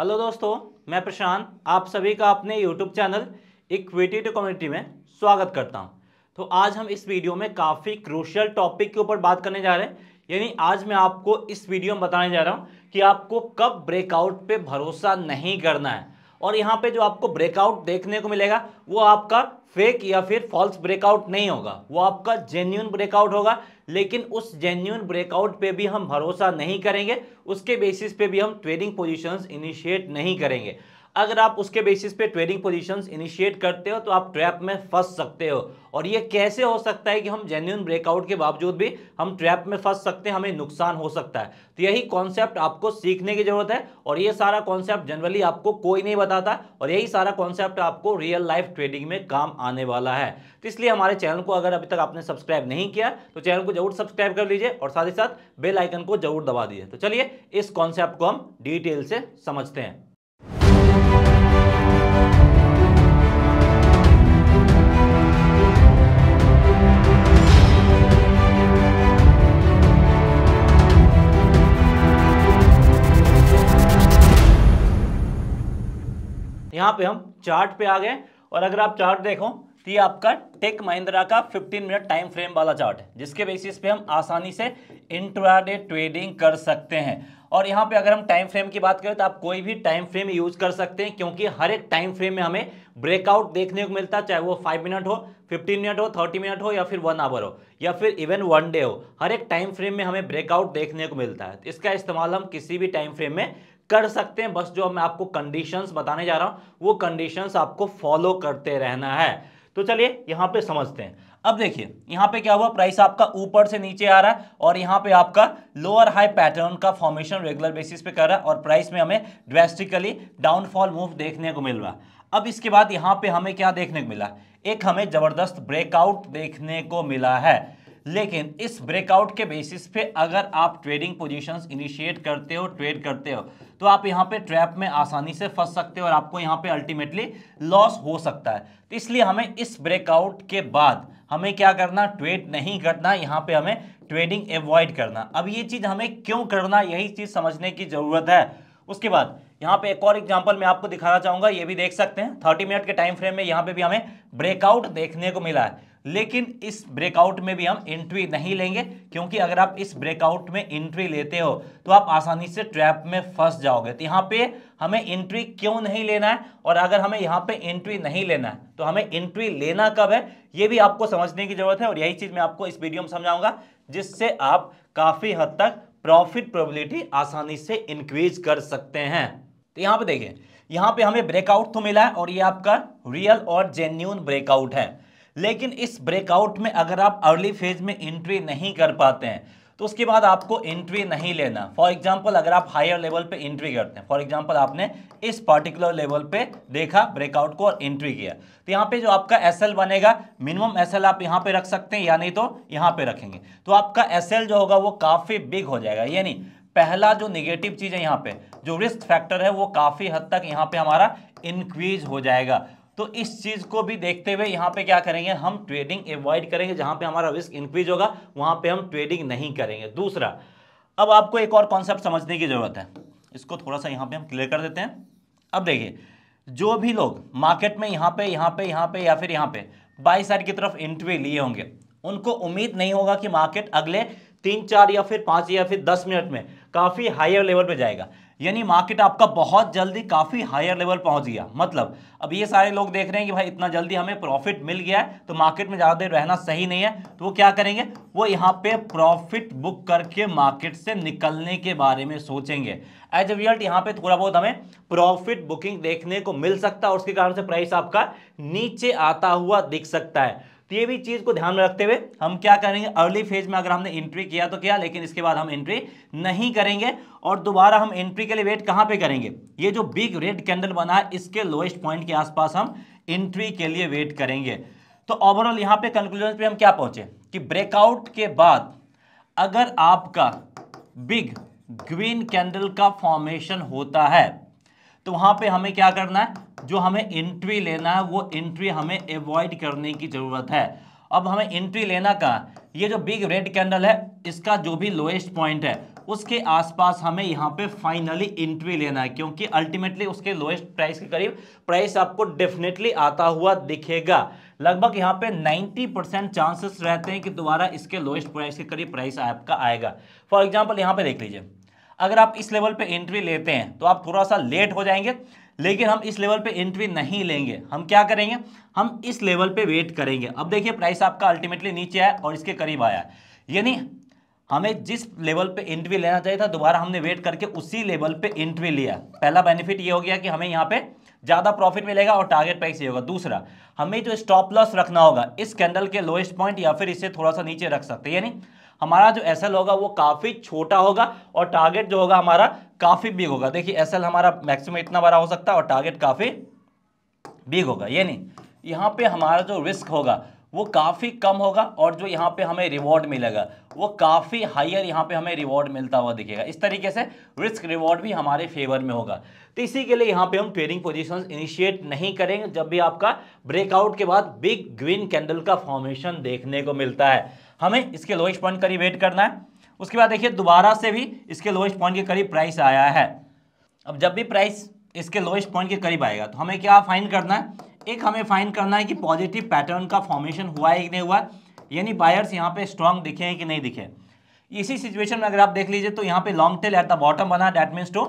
hello दोस्तों मैं प्रशांत आप सभी का अपने यूट्यूब चैनल इक्विटेटिव कम्युनिटी में स्वागत करता हूं तो आज हम इस वीडियो में काफ़ी क्रूशियल टॉपिक के ऊपर बात करने जा रहे हैं यानी आज मैं आपको इस वीडियो में बताने जा रहा हूं कि आपको कब ब्रेकआउट पे भरोसा नहीं करना है और यहाँ पे जो आपको ब्रेकआउट देखने को मिलेगा वो आपका फेक या फिर फॉल्स ब्रेकआउट नहीं होगा वो आपका जेन्यून ब्रेकआउट होगा लेकिन उस जेन्यून ब्रेकआउट पे भी हम भरोसा नहीं करेंगे उसके बेसिस पे भी हम ट्रेडिंग पोजीशंस इनिशिएट नहीं करेंगे अगर आप उसके बेसिस पे ट्रेडिंग पोजीशंस इनिशिएट करते हो तो आप ट्रैप में फंस सकते हो और ये कैसे हो सकता है कि हम जेन्यून ब्रेकआउट के बावजूद भी हम ट्रैप में फंस सकते हैं हमें नुकसान हो सकता है तो यही कॉन्सेप्ट आपको सीखने की जरूरत है और ये सारा कॉन्सेप्ट जनरली आपको कोई नहीं बताता और यही सारा कॉन्सेप्ट आपको रियल लाइफ ट्रेडिंग में काम आने वाला है तो इसलिए हमारे चैनल को अगर अभी तक आपने सब्सक्राइब नहीं किया तो चैनल को जरूर सब्सक्राइब कर लीजिए और साथ ही साथ बेलाइकन को जरूर दबा दीजिए तो चलिए इस कॉन्सेप्ट को हम डिटेल से समझते हैं यहाँ पे हम चार्ट पे आ गए और अगर आप चार्ट देखो तो ये आपका टेक महिंद्रा का 15 मिनट टाइम फ्रेम वाला चार्ट है जिसके बेसिस पे हम आसानी से इंट्राडे ट्रेडिंग कर सकते हैं और यहाँ पे अगर हम टाइम फ्रेम की बात करें तो आप कोई भी टाइम फ्रेम यूज कर सकते हैं क्योंकि हर एक टाइम फ्रेम में हमें ब्रेकआउट देखने को मिलता है चाहे वो फाइव मिनट हो फिफ्टीन मिनट हो थर्टी मिनट हो या फिर वन आवर हो या फिर इवन वन डे हो हर एक टाइम फ्रेम में हमें ब्रेकआउट देखने को मिलता है तो इसका इस्तेमाल हम किसी भी टाइम फ्रेम में कर सकते हैं बस जो मैं आपको कंडीशंस बताने जा रहा हूँ वो कंडीशंस आपको फॉलो करते रहना है तो चलिए यहाँ पे समझते हैं अब देखिए यहाँ पे क्या हुआ प्राइस आपका ऊपर से नीचे आ रहा है और यहाँ पे आपका लोअर हाई पैटर्न का फॉर्मेशन रेगुलर बेसिस पे कर रहा है और प्राइस में हमें ड्रेस्टिकली डाउनफॉल मूव देखने को मिल रहा है अब इसके बाद यहाँ पर हमें क्या देखने को मिला एक हमें जबरदस्त ब्रेकआउट देखने को मिला है लेकिन इस ब्रेकआउट के बेसिस पे अगर आप ट्रेडिंग पोजीशंस इनिशिएट करते हो ट्रेड करते हो तो आप यहाँ पे ट्रैप में आसानी से फंस सकते हो और आपको यहाँ पे अल्टीमेटली लॉस हो सकता है तो इसलिए हमें इस ब्रेकआउट के बाद हमें क्या करना ट्रेड नहीं करना यहाँ पे हमें ट्रेडिंग एवॉइड करना अब ये चीज़ हमें क्यों करना यही चीज़ समझने की ज़रूरत है उसके बाद यहाँ पे एक और एग्जांपल मैं आपको दिखाना चाहूँगा ये भी देख सकते हैं थर्टी मिनट के टाइम फ्रेम में यहाँ पे भी हमें ब्रेकआउट देखने को मिला है लेकिन इस ब्रेकआउट में भी हम एंट्री नहीं लेंगे क्योंकि अगर आप इस ब्रेकआउट में एंट्री लेते हो तो आप आसानी से ट्रैप में फंस जाओगे तो यहाँ पे हमें एंट्री क्यों नहीं लेना है और अगर हमें यहाँ पे एंट्री नहीं लेना है तो हमें एंट्री लेना कब है ये भी आपको समझने की जरूरत है और यही चीज़ मैं आपको इस वीडियो में समझाऊंगा जिससे आप काफ़ी हद तक प्रॉफिट प्रोबिलिटी आसानी से इंक्रीज कर सकते हैं तो यहाँ पे देखिए यहाँ पे हमें ब्रेकआउट तो मिला है और ये आपका रियल और जेन्यून ब्रेकआउट है लेकिन इस ब्रेकआउट में अगर आप अर्ली फेज में एंट्री नहीं कर पाते हैं तो उसके बाद आपको एंट्री नहीं लेना फॉर एग्जाम्पल अगर आप हायर लेवल पे एंट्री करते हैं फॉर एग्जाम्पल आपने इस पर्टिकुलर लेवल पे देखा ब्रेकआउट को और एंट्री किया तो यहाँ पे जो आपका एसएल बनेगा मिनिमम एसएल आप यहाँ पे रख सकते हैं या नहीं तो यहाँ पे रखेंगे तो आपका एसएल जो होगा वो काफ़ी बिग हो जाएगा यानी पहला जो निगेटिव चीज़ है यहाँ पे जो रिस्क फैक्टर है वो काफ़ी हद तक यहाँ पे हमारा इंक्रीज हो जाएगा तो इस चीज़ को भी देखते हुए यहाँ पे क्या करेंगे हम ट्रेडिंग एवॉइड करेंगे जहाँ पे हमारा रिस्क इंक्रीज होगा वहां पे हम ट्रेडिंग नहीं करेंगे दूसरा अब आपको एक और कॉन्सेप्ट समझने की ज़रूरत है इसको थोड़ा सा यहाँ पे हम क्लियर कर देते हैं अब देखिए जो भी लोग मार्केट में यहाँ पे यहाँ पे यहाँ पे या फिर यहाँ पे बाई साइड की तरफ एंट्री लिए होंगे उनको उम्मीद नहीं होगा कि मार्केट अगले तीन चार या फिर पाँच या फिर दस मिनट में काफ़ी हायर लेवल पर जाएगा यानी मार्केट आपका बहुत जल्दी काफ़ी हायर लेवल पहुंच गया मतलब अब ये सारे लोग देख रहे हैं कि भाई इतना जल्दी हमें प्रॉफिट मिल गया है तो मार्केट में ज़्यादा देर रहना सही नहीं है तो वो क्या करेंगे वो यहाँ पे प्रॉफिट बुक करके मार्केट से निकलने के बारे में सोचेंगे एज ए रिजल्ट यहाँ पे थोड़ा बहुत हमें प्रॉफिट बुकिंग देखने को मिल सकता है उसके कारण से प्राइस आपका नीचे आता हुआ दिख सकता है तो ये भी चीज़ को ध्यान में रखते हुए हम क्या करेंगे अर्ली फेज में अगर हमने एंट्री किया तो किया लेकिन इसके बाद हम एंट्री नहीं करेंगे और दोबारा हम एंट्री के लिए वेट कहां पे करेंगे ये जो बिग रेड कैंडल बना है इसके लोएस्ट पॉइंट के आसपास हम एंट्री के लिए वेट करेंगे तो ओवरऑल यहां पर कंक्लूजन पे हम क्या पहुंचे कि ब्रेकआउट के बाद अगर आपका बिग ग्रीन कैंडल का फॉर्मेशन होता है तो वहाँ पे हमें क्या करना है जो हमें एंट्री लेना है वो एंट्री हमें एवॉइड करने की ज़रूरत है अब हमें एंट्री लेना का ये जो बिग रेड कैंडल है इसका जो भी लोएस्ट पॉइंट है उसके आसपास हमें यहाँ पे फाइनली एंट्री लेना है क्योंकि अल्टीमेटली उसके लोएस्ट प्राइस के करीब प्राइस आपको डेफिनेटली आता हुआ दिखेगा लगभग यहाँ पे 90 परसेंट चांसेस रहते हैं कि दोबारा इसके लोएस्ट प्राइस के करीब प्राइस आपका आएगा फॉर एग्जाम्पल यहाँ पे देख लीजिए अगर आप इस लेवल पे एंट्री लेते हैं तो आप थोड़ा सा लेट हो जाएंगे लेकिन हम इस लेवल पे एंट्री नहीं लेंगे हम क्या करेंगे हम इस लेवल पे वेट करेंगे अब देखिए प्राइस आपका अल्टीमेटली नीचे आया और इसके करीब आया यानी हमें जिस लेवल पे एंट्री लेना चाहिए था दोबारा हमने वेट करके उसी लेवल पे एंट्री लिया पहला बेनिफिट ये हो गया कि हमें यहाँ पे ज़्यादा प्रॉफिट मिलेगा और टारगेट प्राइस ये होगा दूसरा हमें जो स्टॉप लॉस रखना होगा इस कैंडल के लोएस्ट पॉइंट या फिर इसे थोड़ा सा नीचे रख सकते हैं यानी हमारा जो एस होगा वो काफ़ी छोटा होगा और टारगेट जो होगा हमारा काफ़ी बिग होगा देखिए एस हमारा मैक्सिमम इतना बड़ा हो सकता है और टारगेट काफ़ी बिग होगा ये नहीं यहाँ पे हमारा जो रिस्क होगा वो काफ़ी कम होगा और जो यहाँ पे हमें रिवॉर्ड मिलेगा वो काफ़ी हायर यहाँ पे हमें रिवॉर्ड मिलता हुआ दिखेगा इस तरीके से रिस्क रिवॉर्ड भी हमारे फेवर में होगा तो इसी के लिए यहाँ पे हम ट्रेडिंग पोजीशंस इनिशिएट नहीं करेंगे जब भी आपका ब्रेकआउट के बाद बिग ग्रीन कैंडल का फॉर्मेशन देखने को मिलता है हमें इसके लोएस्ट पॉइंट करीब वेट करना है उसके बाद देखिए दोबारा से भी इसके लोएस्ट पॉइंट के करीब प्राइस आया है अब जब भी प्राइस इसके लोएस्ट पॉइंट के करीब आएगा तो हमें क्या फाइन करना है एक हमें फाइन करना है कि पॉजिटिव पैटर्न का फॉर्मेशन हुआ है कि नहीं हुआ यानी बायर्स यहाँ पे स्ट्रांग दिखे हैं कि नहीं दिखे इसी सिचुएशन में अगर आप देख लीजिए तो यहाँ पे long tail at the bottom बना डैट मीन्स टू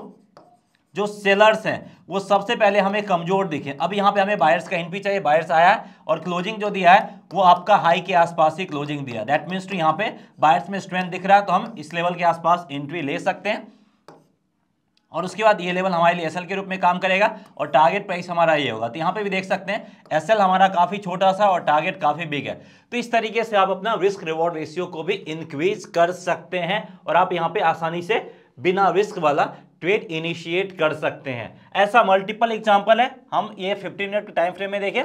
जो सेलर्स हैं वो सबसे पहले हमें कमजोर दिखे अब यहाँ पे हमें बायर्स का एनपी चाहिए बायर्स आया है और क्लोजिंग जो दिया है वो आपका हाई के आसपास ही क्लोजिंग दिया दैट मीन्स टू यहाँ पे बायर्स में स्ट्रेंथ दिख रहा है तो हम इस लेवल के आसपास एंट्री ले सकते हैं और उसके बाद ये लेवल हमारे लिए एसएल के रूप में काम करेगा और टारगेट प्राइस हमारा ये होगा तो यहाँ पे भी देख सकते हैं एसएल हमारा काफ़ी छोटा सा और टारगेट काफ़ी बिग है तो इस तरीके से आप अपना रिस्क रिवॉर्ड रेशियो को भी इंक्रीज कर सकते हैं और आप यहाँ पे आसानी से बिना रिस्क वाला ट्रेड इनिशिएट कर सकते हैं ऐसा मल्टीपल एग्जाम्पल है हम ये फिफ्टीन मिनट के टाइम फ्रेम में देखें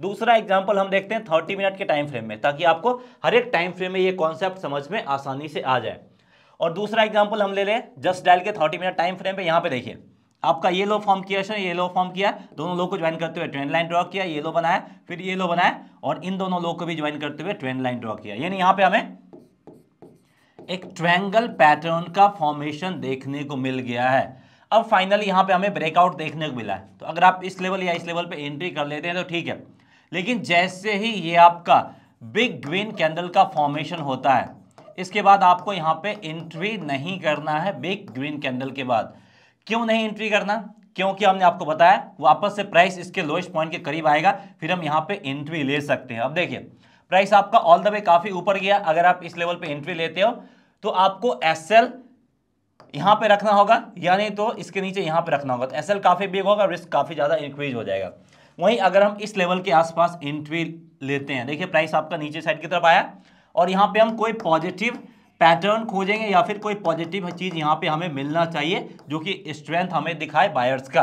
दूसरा एग्जाम्पल हम देखते हैं थर्टी मिनट के टाइम फ्रेम में ताकि आपको हर एक टाइम फ्रेम में ये कॉन्सेप्ट समझ में आसानी से आ जाए और दूसरा एग्जाम्पल हम ले लें जस्ट डायल के थर्टी मिनट टाइम फ्रेम पर यहाँ पर देखिए आपका ये लो फॉर्म किया ये लो फॉर्म किया दोनों लोग को ज्वाइन करते हुए ट्रेंड लाइन ड्रॉ किया ये लो बनाया फिर ये लो बनाया और इन दोनों लोग को भी ज्वाइन करते हुए ट्रेंड लाइन ड्रॉ किया यानी यहाँ पे हमें एक ट्रैंगल पैटर्न का फॉर्मेशन देखने को मिल गया है अब फाइनली यहाँ पे हमें ब्रेकआउट देखने को मिला है तो अगर आप इस लेवल या इस लेवल पे एंट्री कर लेते हैं तो ठीक है लेकिन जैसे ही ये आपका बिग ग्रीन कैंडल का फॉर्मेशन होता है इसके बाद आपको यहाँ पे एंट्री नहीं करना है बिग ग्रीन कैंडल के बाद क्यों नहीं एंट्री करना क्योंकि हमने आपको बताया वापस से प्राइस इसके लोएस्ट पॉइंट के करीब आएगा फिर हम यहाँ पे एंट्री ले सकते हैं अब देखिए प्राइस आपका ऑल द वे काफ़ी ऊपर गया अगर आप इस लेवल पर एंट्री लेते हो तो आपको एस एल यहाँ पर रखना होगा यानी तो इसके नीचे यहाँ पर रखना होगा तो एस एल काफ़ी बिग होगा रिस्क काफ़ी ज़्यादा इंक्रीज हो जाएगा वहीं अगर हम इस लेवल के आसपास एंट्री लेते हैं देखिए प्राइस आपका नीचे साइड की तरफ आया और यहाँ पे हम कोई पॉजिटिव पैटर्न खोजेंगे या फिर कोई पॉजिटिव चीज़ यहाँ पे हमें मिलना चाहिए जो कि स्ट्रेंथ हमें दिखाए बायर्स का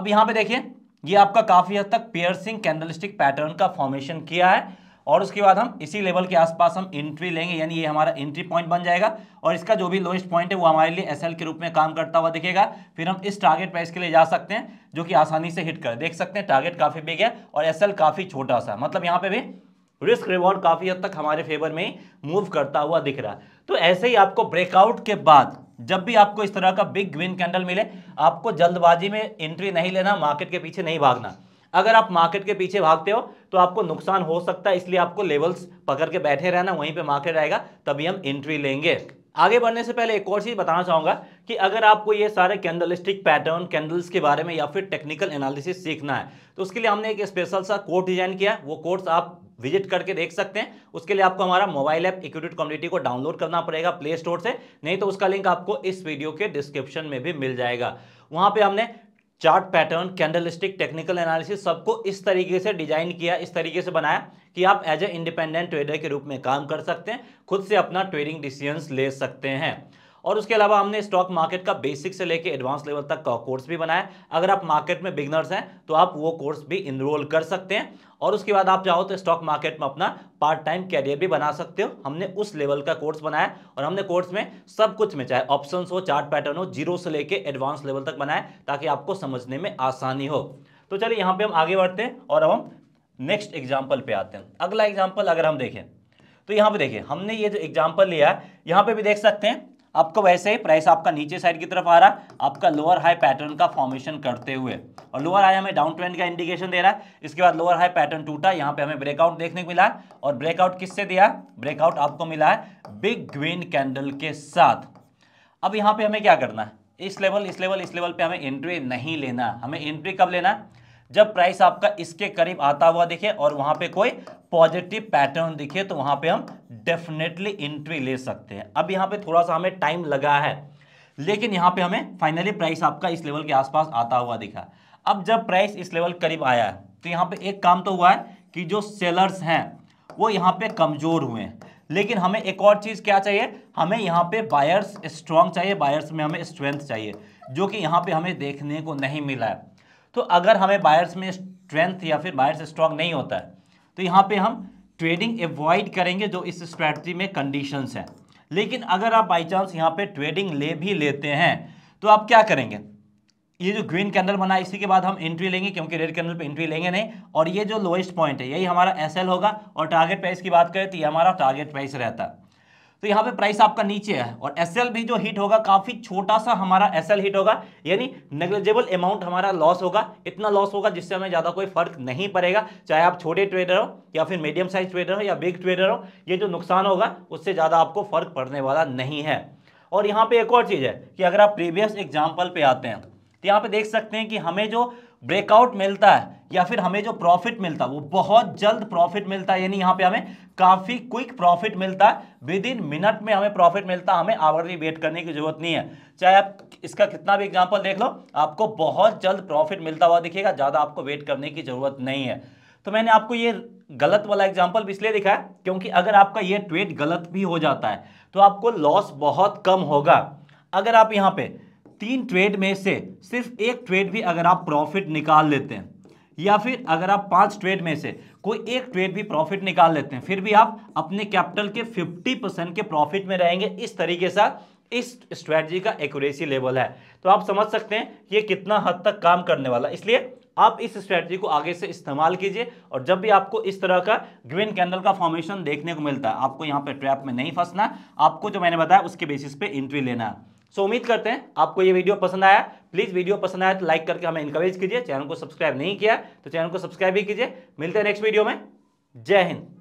अब यहाँ पे देखिए ये आपका काफ़ी हद तक पेयरसिंग कैंडलस्टिक पैटर्न का फॉर्मेशन किया है और उसके बाद हम इसी लेवल के आसपास हम एंट्री लेंगे यानी ये हमारा एंट्री पॉइंट बन जाएगा और इसका जो भी लोएस्ट पॉइंट है वो हमारे लिए एसएल के रूप में काम करता हुआ दिखेगा फिर हम इस टारगेट प्राइस के लिए जा सकते हैं जो कि आसानी से हिट कर देख सकते हैं टारगेट काफ़ी बिग है और एस काफ़ी छोटा सा मतलब यहाँ पर भी रिस्क रिवॉर्ड काफ़ी हद तक हमारे फेवर में मूव करता हुआ दिख रहा है तो ऐसे ही आपको ब्रेकआउट के बाद जब भी आपको इस तरह का बिग ग्रीन कैंडल मिले आपको जल्दबाजी में एंट्री नहीं लेना मार्केट के पीछे नहीं भागना अगर आप मार्केट के पीछे भागते हो तो आपको नुकसान हो सकता है इसलिए आपको लेवल्स पकड़ के बैठे रहना वहीं पे मार्केट आएगा तभी हम एंट्री लेंगे आगे बढ़ने से पहले एक और चीज़ बताना चाहूँगा कि अगर आपको ये सारे कैंडलिस्टिक पैटर्न कैंडल्स के बारे में या फिर टेक्निकल एनालिसिस सीखना है तो उसके लिए हमने एक स्पेशल सा कोर्स डिजाइन किया वो कोर्स आप विजिट करके देख सकते हैं उसके लिए आपको हमारा मोबाइल ऐप इक्विटेड कम्युनिटी को डाउनलोड करना पड़ेगा प्ले स्टोर से नहीं तो उसका लिंक आपको इस वीडियो के डिस्क्रिप्शन में भी मिल जाएगा वहाँ पे हमने chart pattern candlestick technical analysis सबको इस तरीके से डिजाइन किया इस तरीके से बनाया कि आप एज ए इंडिपेंडेंट ट्रेडर के रूप में काम कर सकते हैं खुद से अपना ट्रेडिंग डिसीजंस ले सकते हैं और उसके अलावा हमने स्टॉक मार्केट का बेसिक से लेकर एडवांस लेवल तक का कोर्स भी बनाया अगर आप मार्केट में बिगनर्स हैं तो आप वो कोर्स भी इनरोल कर सकते हैं और उसके बाद आप चाहो तो स्टॉक मार्केट में अपना पार्ट टाइम कैरियर भी बना सकते हो हमने उस लेवल का कोर्स बनाया और हमने कोर्स में सब कुछ में चाहे ऑप्शन हो चार्ट पैटर्न हो जीरो से लेकर एडवांस लेवल तक बनाए ताकि आपको समझने में आसानी हो तो चलिए यहाँ पे हम आगे बढ़ते हैं और अब हम नेक्स्ट एग्जाम्पल पे आते हैं अगला एग्जाम्पल अगर हम देखें तो यहाँ पे देखिए हमने ये जो एग्जाम्पल लिया है यहाँ पे भी देख सकते हैं आपको वैसे ही प्राइस आपका नीचे साइड की तरफ आ रहा है आपका लोअर हाई पैटर्न का फॉर्मेशन करते हुए और लोअर हाई हमें डाउन ट्रेंड का इंडिकेशन दे रहा है इसके बाद लोअर हाई पैटर्न टूटा यहाँ पे हमें ब्रेकआउट देखने को मिला और ब्रेकआउट किससे दिया ब्रेकआउट आपको मिला है बिग ग्रीन कैंडल के साथ अब यहाँ पे हमें क्या करना है इस लेवल इस लेवल इस लेवल पे हमें एंट्री नहीं लेना हमें एंट्री कब लेना है जब प्राइस आपका इसके करीब आता हुआ दिखे और वहां पे कोई पॉजिटिव पैटर्न दिखे तो वहां पे हम डेफिनेटली एंट्री ले सकते हैं अब यहाँ पे थोड़ा सा हमें टाइम लगा है लेकिन यहाँ पे हमें फाइनली प्राइस आपका इस लेवल के आसपास आता हुआ दिखा अब जब प्राइस इस लेवल करीब आया है तो यहाँ पे एक काम तो हुआ है कि जो सेलर्स हैं वो यहाँ पे कमज़ोर हुए हैं लेकिन हमें एक और चीज़ क्या चाहिए हमें यहाँ पे बायर्स स्ट्रांग चाहिए बायर्स में हमें स्ट्रेंथ चाहिए जो कि यहाँ पे हमें देखने को नहीं मिला है तो अगर हमें बायर्स में स्ट्रेंथ या फिर बायर्स स्ट्रांग नहीं होता है तो यहाँ पे हम ट्रेडिंग एवॉइड करेंगे जो इस स्ट्रैटी में कंडीशंस हैं लेकिन अगर आप बाई चांस यहाँ पे ट्रेडिंग ले भी लेते हैं तो आप क्या करेंगे ये जो ग्रीन कैंडल बना इसी के बाद हम एंट्री लेंगे क्योंकि रेड कैंडल पे एंट्री लेंगे नहीं और ये जो लोएस्ट पॉइंट है यही हमारा एसएल होगा और टारगेट प्राइस की बात करें तो ये हमारा टारगेट प्राइस रहता है तो यहाँ पे प्राइस आपका नीचे है और एस भी जो हिट होगा काफी छोटा सा हमारा एस हिट होगा यानी नेग्लेजेबल अमाउंट हमारा लॉस होगा इतना लॉस होगा जिससे हमें ज़्यादा कोई फर्क नहीं पड़ेगा चाहे आप छोटे ट्रेडर हो या फिर मीडियम साइज ट्रेडर हो या बिग ट्रेडर हो ये जो नुकसान होगा उससे ज़्यादा आपको फर्क पड़ने वाला नहीं है और यहाँ पे एक और चीज़ है कि अगर आप प्रीवियस एग्जाम्पल पे आते हैं तो यहाँ पे देख सकते हैं कि हमें जो ब्रेकआउट मिलता है या फिर हमें जो प्रॉफिट मिलता है वो बहुत जल्द प्रॉफिट मिलता है यानी यहाँ पे हमें काफ़ी क्विक प्रॉफिट मिलता है विद इन मिनट में हमें प्रॉफिट मिलता है हमें आवर्ली वेट करने की जरूरत नहीं है चाहे आप इसका कितना भी एग्जाम्पल देख लो आपको बहुत जल्द प्रॉफिट मिलता हुआ दिखेगा ज़्यादा आपको वेट करने की ज़रूरत नहीं है तो मैंने आपको ये गलत वाला एग्जाम्पल भी इसलिए दिखाया क्योंकि अगर आपका ये ट्वेट गलत भी हो जाता है तो आपको लॉस बहुत कम होगा अगर आप यहाँ पे तीन ट्रेड में से सिर्फ एक ट्रेड भी अगर आप प्रॉफिट निकाल लेते हैं या फिर अगर आप पांच ट्रेड में से कोई एक ट्रेड भी प्रॉफिट निकाल लेते हैं फिर भी आप अपने कैपिटल के 50 परसेंट के प्रॉफिट में रहेंगे इस तरीके से इस स्ट्रेटजी का एक्यूरेसी लेवल है तो आप समझ सकते हैं ये कितना हद तक काम करने वाला इसलिए आप इस स्ट्रेटजी को आगे से इस्तेमाल कीजिए और जब भी आपको इस तरह का ग्रीन कैंडल का फॉर्मेशन देखने को मिलता है आपको यहाँ पे ट्रैप में नहीं फंसना आपको जो मैंने बताया उसके बेसिस पे एंट्री लेना है सो उम्मीद करते हैं आपको ये वीडियो पसंद आया प्लीज़ वीडियो पसंद आया तो लाइक करके हमें इंकरेज कीजिए चैनल को सब्सक्राइब नहीं किया तो चैनल को सब्सक्राइब भी कीजिए मिलते हैं नेक्स्ट वीडियो में जय हिंद